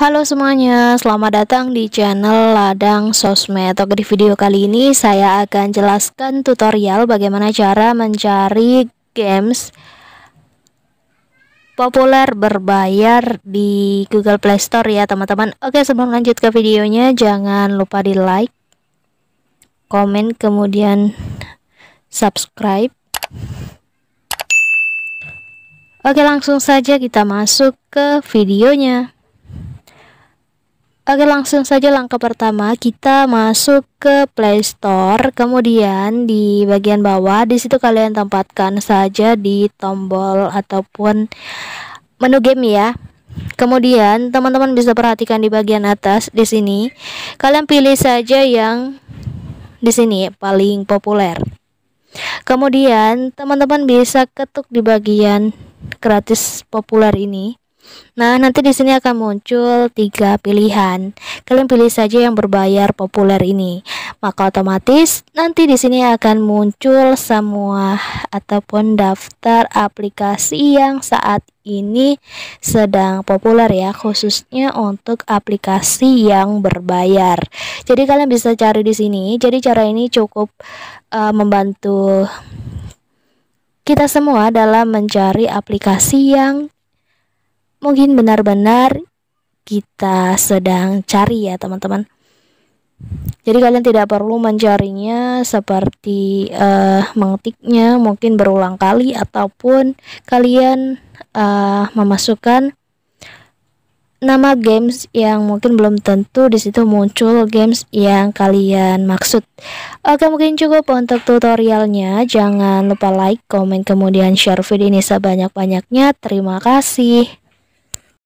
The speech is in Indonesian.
Halo semuanya, selamat datang di channel Ladang Sosmed. Oke, di video kali ini saya akan jelaskan tutorial bagaimana cara mencari games populer berbayar di Google Play Store ya, teman-teman. Oke, sebelum lanjut ke videonya, jangan lupa di-like, komen, kemudian subscribe. Oke, langsung saja kita masuk ke videonya. Oke langsung saja langkah pertama kita masuk ke Play Store kemudian di bagian bawah di situ kalian tempatkan saja di tombol ataupun menu game ya kemudian teman-teman bisa perhatikan di bagian atas di sini kalian pilih saja yang di sini paling populer kemudian teman-teman bisa ketuk di bagian gratis populer ini Nah, nanti di sini akan muncul tiga pilihan. Kalian pilih saja yang berbayar populer ini. Maka otomatis nanti di sini akan muncul semua ataupun daftar aplikasi yang saat ini sedang populer ya, khususnya untuk aplikasi yang berbayar. Jadi kalian bisa cari di sini. Jadi cara ini cukup uh, membantu kita semua dalam mencari aplikasi yang mungkin benar-benar kita sedang cari ya teman-teman. Jadi kalian tidak perlu mencarinya seperti uh, mengetiknya mungkin berulang kali ataupun kalian uh, memasukkan nama games yang mungkin belum tentu di situ muncul games yang kalian maksud. Oke, mungkin cukup untuk tutorialnya. Jangan lupa like, komen, kemudian share video ini sebanyak-banyaknya. Terima kasih.